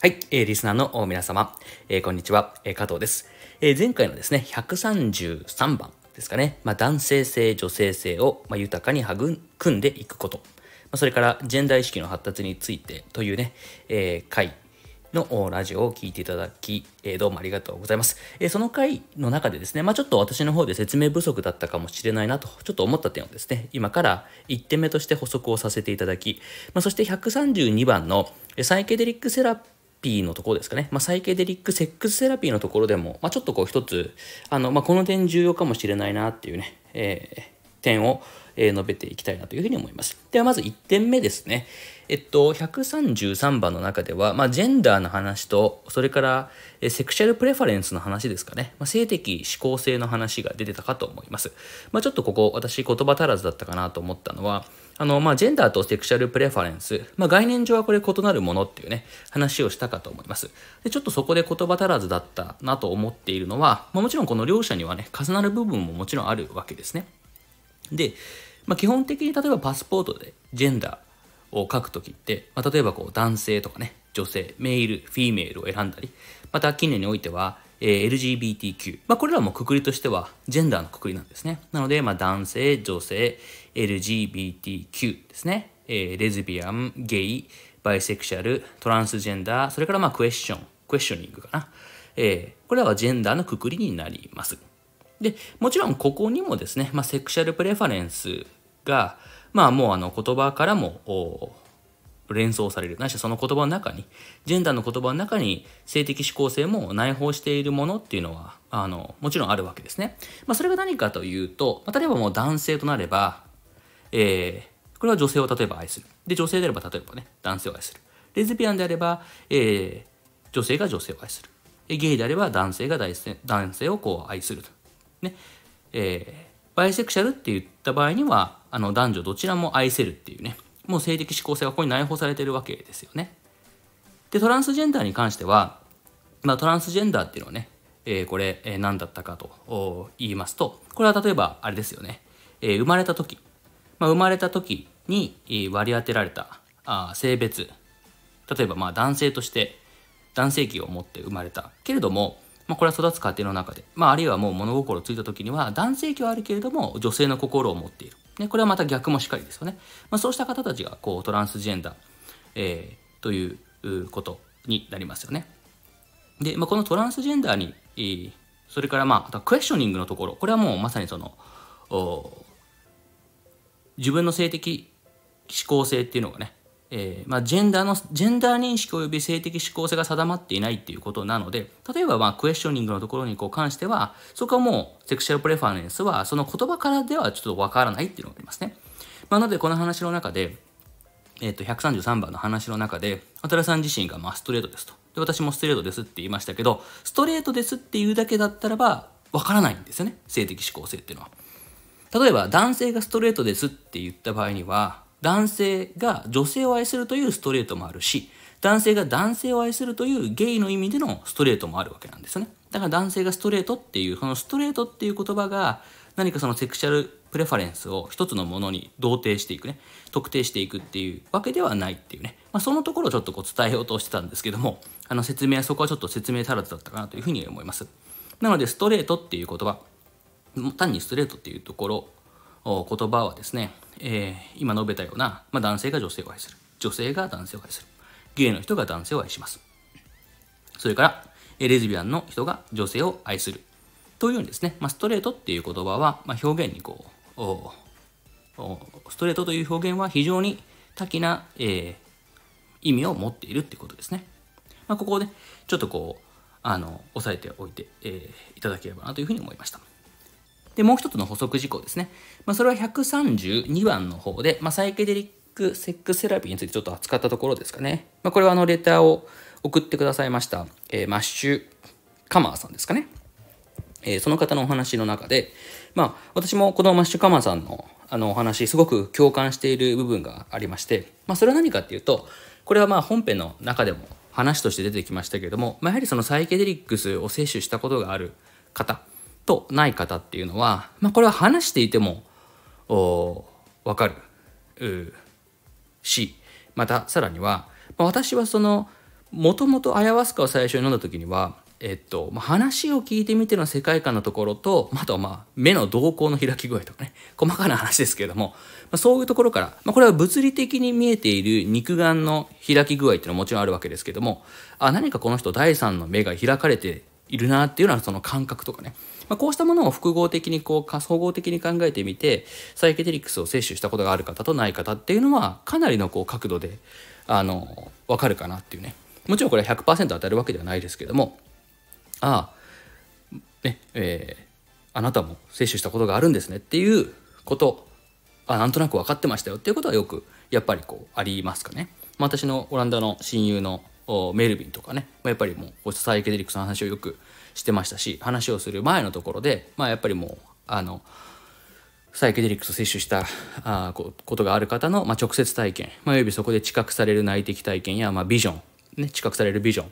はい、えー、リスナーの皆様、えー、こんにちは、えー、加藤です、え前回のですね、133番ですかね、まあ、男性性、女性性を、まあ、豊かに育んでいくこと、まあ、それからジェンダー意識の発達についてというね、え回のラジオを聴いていただき、えー、どうもありがとうございます。えー、その回の中でですね、まあ、ちょっと私の方で説明不足だったかもしれないなと、ちょっと思った点をですね、今から1点目として補足をさせていただき、まあ、そして132番のサイケデリックセラピーのところですかね、まあ、サイケデリックセックスセラピーのところでも、まあ、ちょっとこう一つ、あのまあ、この点重要かもしれないなっていうね、えー点を、えー、述べていきたいなというふうに思います。ではまず1点目ですね。えっと、133番の中では、まあ、ジェンダーの話と、それから、えセクシャルプレファレンスの話ですかね。まあ、性的指向性の話が出てたかと思います。まあ、ちょっとここ、私、言葉足らずだったかなと思ったのは、あの、まあ、ジェンダーとセクシャルプレファレンス、まあ、概念上はこれ異なるものっていうね、話をしたかと思います。で、ちょっとそこで言葉足らずだったなと思っているのは、まあ、もちろんこの両者にはね、重なる部分ももちろんあるわけですね。で、まあ、基本的に例えばパスポートでジェンダーを書くときって、まあ、例えばこう男性とかね、女性、メール、フィーメールを選んだり、また近年においては、えー、LGBTQ。まあ、これらもくくりとしては、ジェンダーのくくりなんですね。なので、まあ、男性、女性、LGBTQ ですね。えー、レズビアン、ゲイ、バイセクシャル、トランスジェンダー、それからまあクエスチョン、クエスチョニングかな。えー、これらはジェンダーのくくりになります。で、もちろんここにもですね、まあ、セクシャルプレファレンスが、まあもうあの言葉からも連想される。なしその言葉の中に、ジェンダーの言葉の中に性的指向性も内包しているものっていうのは、あの、もちろんあるわけですね。まあそれが何かというと、ま例えばもう男性となれば、えー、これは女性を例えば愛する。で、女性であれば例えばね、男性を愛する。レズビアンであれば、えー、女性が女性を愛する。ゲイであれば男性が男性をこう愛すると。ねえー、バイセクシャルって言った場合にはあの男女どちらも愛せるっていうねもう性的指向性がここに内包されてるわけですよねでトランスジェンダーに関しては、まあ、トランスジェンダーっていうのはね、えー、これ、えー、何だったかと言いますとこれは例えばあれですよね、えー、生まれた時、まあ、生まれた時に割り当てられたあ性別例えばまあ男性として男性器を持って生まれたけれどもまあ、これは育つ過程の中で、まあ、あるいはもう物心ついた時には男性器はあるけれども女性の心を持っている。ね、これはまた逆もしっかりですよね。まあ、そうした方たちがこうトランスジェンダー、えー、ということになりますよね。で、まあ、このトランスジェンダーに、えそれからまあ、あとクエスチョニングのところ、これはもうまさにその、自分の性的指向性っていうのがね、えー、まあ、ジェンダーの、ジェンダー認識及び性的指向性が定まっていないっていうことなので、例えば、まあ、クエスチョニングのところにこう関しては、そこはもう、セクシャルプレファレンスは、その言葉からではちょっとわからないっていうのがありますね。まあ、なので、この話の中で、えっ、ー、と、133番の話の中で、渡辺さん自身が、まあ、ストレートですと。で、私もストレートですって言いましたけど、ストレートですっていうだけだったらば、わからないんですよね。性的指向性っていうのは。例えば、男性がストレートですって言った場合には、男性が女性を愛するというストレートもあるし、男性が男性を愛するというゲイの意味でのストレートもあるわけなんですよね。だから男性がストレートっていう、そのストレートっていう言葉が何かそのセクシャルプレファレンスを一つのものに同定していくね、特定していくっていうわけではないっていうね、まあ、そのところをちょっとこう伝えようとしてたんですけども、あの説明、はそこはちょっと説明足らずだったかなというふうに思います。なので、ストレートっていう言葉、単にストレートっていうところ、言葉はですね、えー、今述べたような、まあ、男性が女性を愛する。女性が男性を愛する。ゲイの人が男性を愛します。それから、レズビアンの人が女性を愛する。というようにですね、まあ、ストレートっていう言葉は、まあ、表現にこうストレートという表現は非常に多岐な、えー、意味を持っているってことですね。まあ、ここでちょっとこう、あの、押さえておいて、えー、いただければなというふうに思いました。で、もう一つの補足事項ですね。まあ、それは132番の方で、まあ、サイケデリックセックスセラピーについてちょっと扱ったところですかね。まあ、これはあの、レターを送ってくださいました、えー、マッシュカマーさんですかね。えー、その方のお話の中で、まあ、私もこのマッシュカマーさんのあのお話、すごく共感している部分がありまして、まあ、それは何かっていうと、これはまあ本編の中でも話として出てきましたけれども、まあ、やはりそのサイケデリックスを摂取したことがある方、とない方っていうのは、まあ、これは話していてもわかるしまたさらには、まあ、私はそのもともとアやわスカを最初に飲んだ時には、えっとまあ、話を聞いてみての世界観のところとあとはまあ目の瞳孔の開き具合とかね細かな話ですけれども、まあ、そういうところから、まあ、これは物理的に見えている肉眼の開き具合っていうのはもちろんあるわけですけどもあ何かこの人第三の目が開かれているなっていうのはその感覚とかね、まあ、こうしたものを複合的にこう総合的に考えてみてサイケデリックスを摂取したことがある方とない方っていうのはかなりのこう角度であの分かるかなっていうねもちろんこれは100%当たるわけではないですけどもああねえー、あなたも摂取したことがあるんですねっていうことあなんとなく分かってましたよっていうことはよくやっぱりこうありますかね。まあ、私のオランダの親友のメルビンとかね、まあ、やっぱりもうサイケデリックスの話をよくしてましたし話をする前のところで、まあ、やっぱりもうあのサイケデリックスを摂取したあことがある方の、まあ、直接体験、まあ、よびそこで知覚される内的体験や、まあ、ビジョン、ね、知覚されるビジョン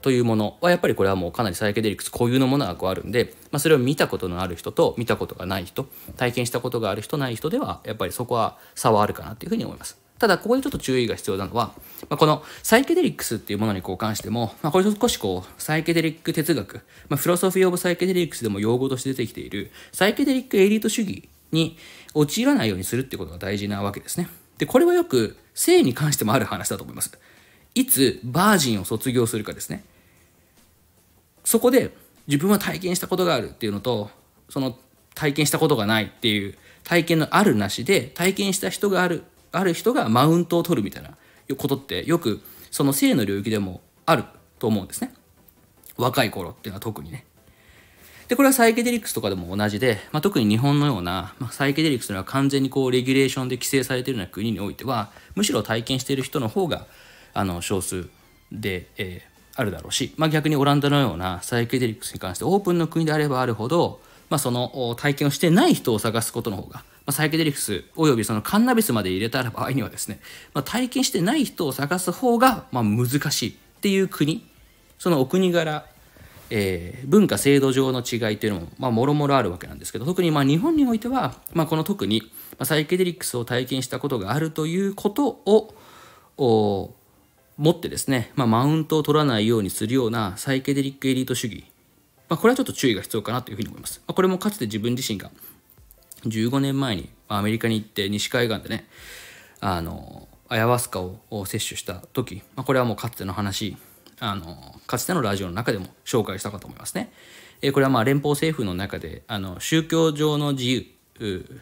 というものはやっぱりこれはもうかなりサイケデリックス固有のものがこうあるんで、まあ、それを見たことのある人と見たことがない人体験したことがある人ない人ではやっぱりそこは差はあるかなというふうに思います。ただ、ここでちょっと注意が必要なのは、まあ、このサイケデリックスっていうものに関しても、まあ、これ少しこう、サイケデリック哲学、まあ、フィロソフィー・オブ・サイケデリックスでも用語として出てきている、サイケデリックエリート主義に陥らないようにするってことが大事なわけですね。で、これはよく性に関してもある話だと思います。いつバージンを卒業するかですね。そこで自分は体験したことがあるっていうのと、その体験したことがないっていう体験のあるなしで体験した人があるある人がマウントを取るみたいなことってよくその性の領域でもあると思うんですね若い頃っていうのは特にねでこれはサイケデリックスとかでも同じで、まあ、特に日本のような、まあ、サイケデリックスとのは完全にこうレギュレーションで規制されているような国においてはむしろ体験している人の方があの少数で、えー、あるだろうし、まあ、逆にオランダのようなサイケデリックスに関してオープンの国であればあるほど、まあ、その体験をしてない人を探すことの方がまサイケデリクスおよびそのカンナビスまで入れた場合にはですね、ま体験してない人を探す方が、ま難しいっていう国そのお国柄、えー、文化制度上の違いというのも、まもろもろあるわけなんですけど特にま日本においては、まあ、この特にサイケデリックスを体験したことがあるということを持ってですね、まあ、マウントを取らないようにするようなサイケデリックエリート主義、まあ、これはちょっと注意が必要かなというふうに思います。まこれもかつて自分自身が15年前にアメリカに行って西海岸でねあのアヤワスカを摂取した時、まあ、これはもうかつての話あのかつてのラジオの中でも紹介したかと思いますね。えこれはまあ連邦政府の中であの宗教上の自由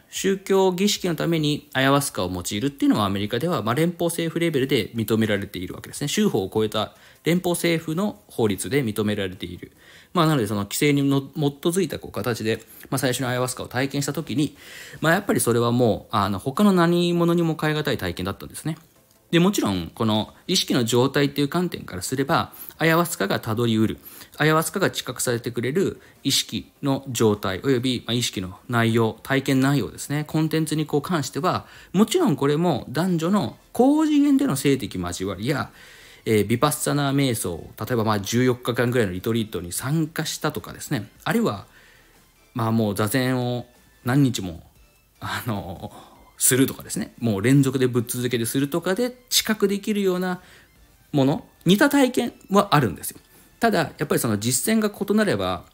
宗教儀式のためにアヤワスカを用いるっていうのはアメリカでは、まあ、連邦政府レベルで認められているわけですね州法を超えた連邦政府の法律で認められているまあ、なのでその規制にの基づいたこう形で、まあ、最初にアイワスカを体験した時に、まあ、やっぱりそれはもうあの他の何者にも代え難い体験だったんですね。でもちろんこの意識の状態っていう観点からすればアヤワスカがたどりうるアヤワスカが知覚されてくれる意識の状態および意識の内容体験内容ですねコンテンツにこう関してはもちろんこれも男女の高次元での性的交わりやえー、ビパッサナー瞑想例えばまあ14日間ぐらいのリトリートに参加したとかですねあるいはまあもう座禅を何日もあのするとかですねもう連続でぶっ続けでするとかで知覚できるようなもの似た体験はあるんですよただやっぱりその実践が異なれば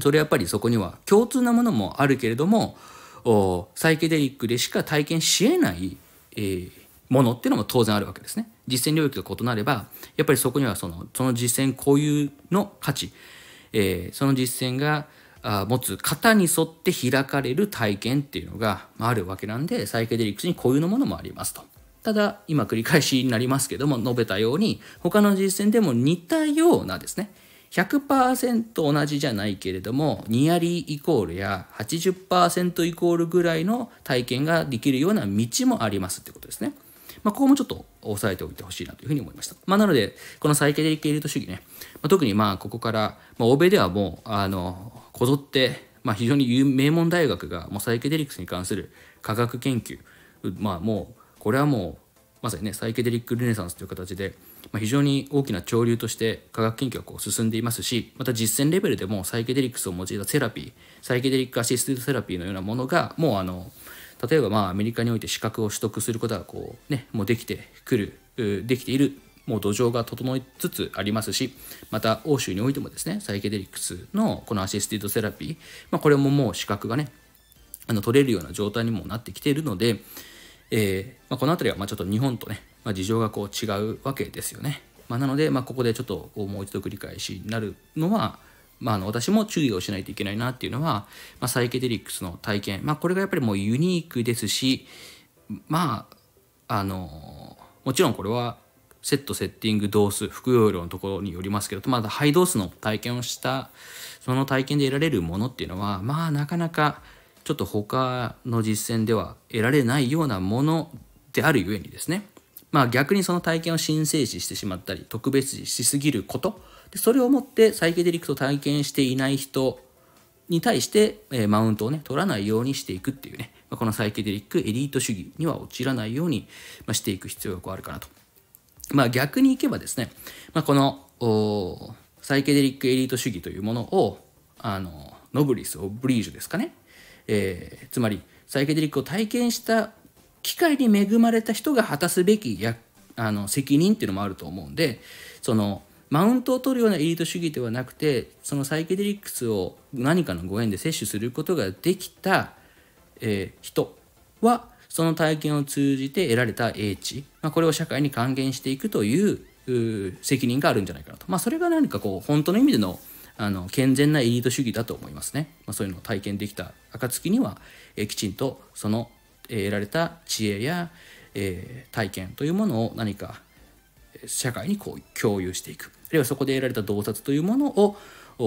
それやっぱりそこには共通なものもあるけれどもサイケデリックでしか体験しえない、えー、ものっていうのも当然あるわけですね。実践領域が異なればやっぱりそこにはそのその実践固有の価値、えー、その実践があ持つ型に沿って開かれる体験っていうのがあるわけなんでサイケデリックスに固有のものもありますと。ただ今繰り返しになりますけども述べたように他の実践でも似たようなですね100%同じじゃないけれどもニ割リイコールや80%イコールぐらいの体験ができるような道もありますってことですね。まあ、ここもちょっと押さえておいてほしいなというふうに思いました。まあ、なので、このサイケデリックエリート主義ね、まあ、特にまあここから、まあ、欧米ではもう、あの、こぞって、まあ、非常に名門大学がもうサイケデリックスに関する科学研究、まあ、もう、これはもう、まさにね、サイケデリックルネサンスという形で、まあ、非常に大きな潮流として科学研究がこう進んでいますしまた実践レベルでもサイケデリックスを用いたセラピーサイケデリックアシステドセラピーのようなものがもうあの例えばまあアメリカにおいて資格を取得することがこう、ね、もうできてくるできているもう土壌が整いつつありますしまた欧州においてもですねサイケデリックスのこのアシスティドセラピー、まあ、これももう資格がねあの取れるような状態にもなってきているので、えー、まあ、この辺りはまちょっと日本とね、まあ、事情がこう違うわけですよね。まなので、まここでちょっともう一度繰り返しになるのは、まあ、あの私も注意をしないといけないなっていうのは、まあ、サイケデリックスの体験、まあ、これがやっぱりもうユニークですしまああのもちろんこれはセットセッティング動数服用量のところによりますけどまだハイドースの体験をしたその体験で得られるものっていうのはまあなかなかちょっと他の実践では得られないようなものであるゆえにですねまあ逆にその体験を神聖視してしまったり特別視しすぎることでそれをもってサイケデリックと体験していない人に対して、えー、マウントをね取らないようにしていくっていうね、まあ、このサイケデリックエリート主義には陥らないように、まあ、していく必要があるかなと。まあ逆にいけばですね、まあ、このサイケデリックエリート主義というものをあのノブリス・オブリージュですかね、えー、つまりサイケデリックを体験した機会に恵まれた人が果たすべきやあの責任っていうのもあると思うんでそのマウントを取るようなエリート主義ではなくてそのサイケデリックスを何かのご縁で摂取することができた、えー、人はその体験を通じて得られた英知、まあ、これを社会に還元していくという責任があるんじゃないかなと、まあ、それが何かこう本当の意味でのあの健全なエリート主義だと思いますね、まあ、そういうのを体験できた暁には、えー、きちんとその、えー、得られた知恵や、えー、体験というものを何か社会にこう共有していくあるいはそこで得られた洞察というものを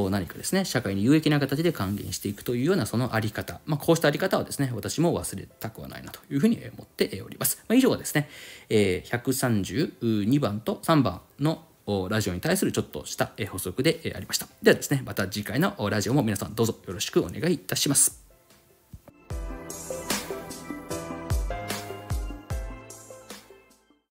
何かですね社会に有益な形で還元していくというようなそのあり方、まあ、こうした在り方はですね私も忘れたくはないなというふうに思っております、まあ、以上がですね、え132番と3番のラジオに対するちょっとした補足でありましたではですねまた次回のラジオも皆さんどうぞよろしくお願いいたします